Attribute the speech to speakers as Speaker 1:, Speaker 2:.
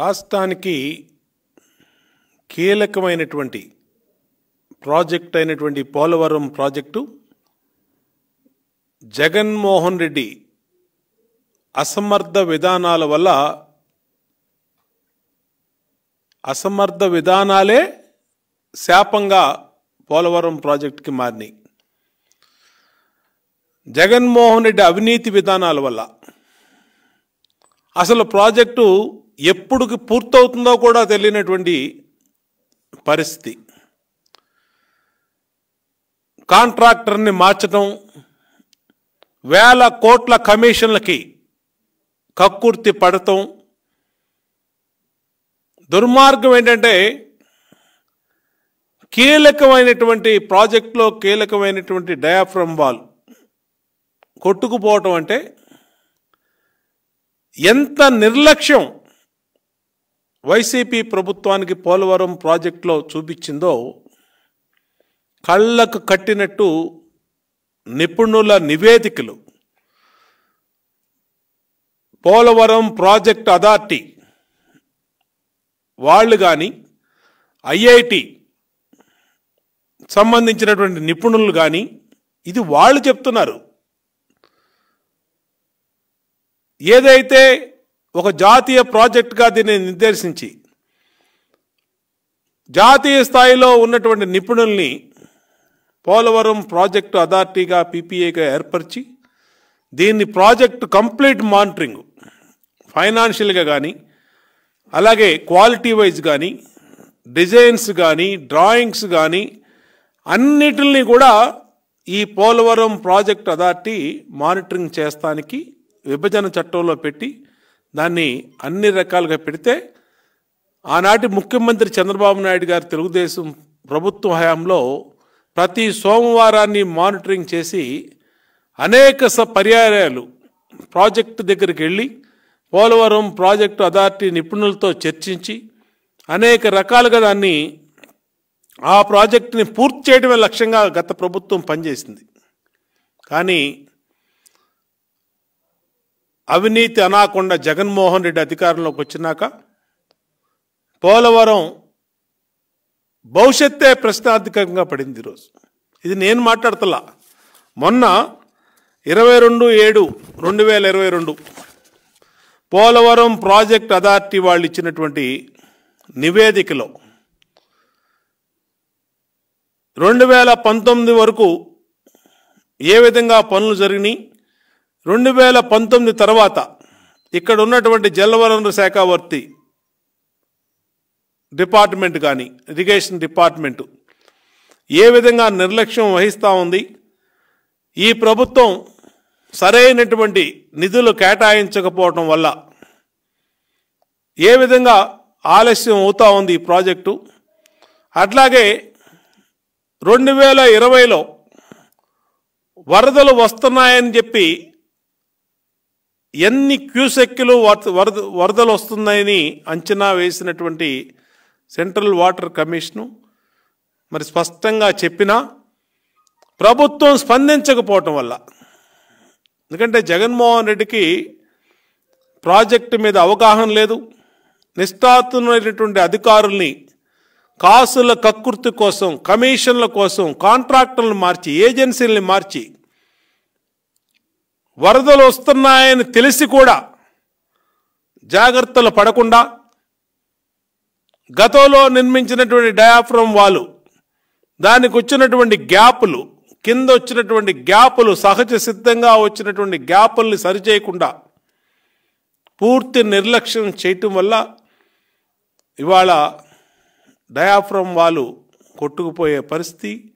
Speaker 1: రాష్ట్రానికి కీలకమైనటువంటి ప్రాజెక్ట్ అయినటువంటి పోలవరం ప్రాజెక్టు జగన్మోహన్ రెడ్డి అసమర్థ విధానాల వల్ల అసమర్థ విధానాలే శాపంగా పోలవరం ప్రాజెక్టుకి మారినాయి జగన్మోహన్ రెడ్డి అవినీతి విధానాల వల్ల అసలు ప్రాజెక్టు ఎప్పుడు పూర్తవుతుందో కూడా తెలియనటువంటి పరిస్థితి కాంట్రాక్టర్ని మార్చడం వేల కోట్ల కమిషన్లకి కక్కుర్తి పడటం దుర్మార్గం ఏంటంటే కీలకమైనటువంటి ప్రాజెక్టులో కీలకమైనటువంటి డయాఫ్రమ్ వాల్ కొట్టుకుపోవటం అంటే ఎంత నిర్లక్ష్యం వైసీపీ ప్రభుత్వానికి పోలవరం ప్రాజెక్టులో చూపించిందో కళ్ళకు కట్టినట్టు నిపుణుల నివేదికలు పోలవరం ప్రాజెక్ట్ అథారిటీ వాళ్ళు కానీ ఐఐటి సంబంధించినటువంటి నిపుణులు కానీ ఇది వాళ్ళు చెప్తున్నారు ఏదైతే ఒక జాతీయ ప్రాజెక్టుగా దీన్ని నిర్దేశించి జాతీయ స్థాయిలో ఉన్నటువంటి నిపుణుల్ని పోలవరం ప్రాజెక్టు అథారిటీగా పీపీఏగా ఏర్పరిచి దీన్ని ప్రాజెక్టు కంప్లీట్ మానిటరింగ్ ఫైనాన్షియల్గా కానీ అలాగే క్వాలిటీ వైజ్ కానీ డిజైన్స్ కానీ డ్రాయింగ్స్ కానీ అన్నిటిని కూడా ఈ పోలవరం ప్రాజెక్ట్ అథారిటీ మానిటరింగ్ చేస్తానికి విభజన చట్టంలో పెట్టి దాన్ని అన్ని రకాలుగా పెడితే ఆనాటి ముఖ్యమంత్రి చంద్రబాబు నాయుడు గారు తెలుగుదేశం ప్రభుత్వ హయాంలో ప్రతి సోమవారాన్ని మానిటరింగ్ చేసి అనేక స పర్యాయాలు ప్రాజెక్టు దగ్గరికి వెళ్ళి పోలవరం ప్రాజెక్టు అథారిటీ నిపుణులతో చర్చించి అనేక రకాలుగా దాన్ని ఆ ప్రాజెక్టుని పూర్తి చేయడమే లక్ష్యంగా గత ప్రభుత్వం పనిచేసింది కానీ అవినీతి అనాకుండా జగన్మోహన్ రెడ్డి అధికారంలోకి వచ్చినాక పోలవరం భవిష్యత్తే ప్రశ్నార్థకంగా పడింది ఈరోజు ఇది నేను మాట్లాడతలా మొన్న ఇరవై రెండు ఏడు రెండు వేల ఇరవై రెండు పోలవరం ప్రాజెక్ట్ అథారిటీ వాళ్ళు ఇచ్చినటువంటి నివేదికలో రెండు వేల పంతొమ్మిది వరకు ఏ విధంగా పనులు జరిగినాయి రెండు వేల పంతొమ్మిది తర్వాత ఇక్కడ ఉన్నటువంటి జలవనరుల శాఖ వర్తి డిపార్ట్మెంట్ కానీ ఇరిగేషన్ డిపార్ట్మెంటు ఏ విధంగా నిర్లక్ష్యం వహిస్తూ ఉంది ఈ ప్రభుత్వం సరైనటువంటి నిధులు కేటాయించకపోవటం వల్ల ఏ విధంగా ఆలస్యం అవుతూ ఉంది ఈ ప్రాజెక్టు అట్లాగే రెండు వేల ఇరవైలో వరదలు వస్తున్నాయని చెప్పి ఎన్ని క్యూసెక్కిలు వరద వరదలు వస్తున్నాయని అంచనా వేసినటువంటి సెంట్రల్ వాటర్ కమిషను మరి స్పష్టంగా చెప్పినా ప్రభుత్వం స్పందించకపోవటం వల్ల ఎందుకంటే జగన్మోహన్ రెడ్డికి ప్రాజెక్టు మీద అవగాహన లేదు నిష్ఠాతులైనటువంటి అధికారుల్ని కాసుల కక్కుర్తి కోసం కమిషన్ల కోసం కాంట్రాక్టర్లు మార్చి ఏజెన్సీలని మార్చి వరదలు వస్తున్నాయని తెలిసి కూడా జాగ్రత్తలు పడకుండా గతంలో నిర్మించినటువంటి డయాఫ్రమ్ వాలు దానికి వచ్చినటువంటి గ్యాపులు కింద వచ్చినటువంటి గ్యాపులు సహజ సిద్ధంగా వచ్చినటువంటి గ్యాపుల్ని సరిచేయకుండా పూర్తి నిర్లక్ష్యం చేయటం వల్ల ఇవాళ డయాఫ్రమ్ వాళ్ళు కొట్టుకుపోయే పరిస్థితి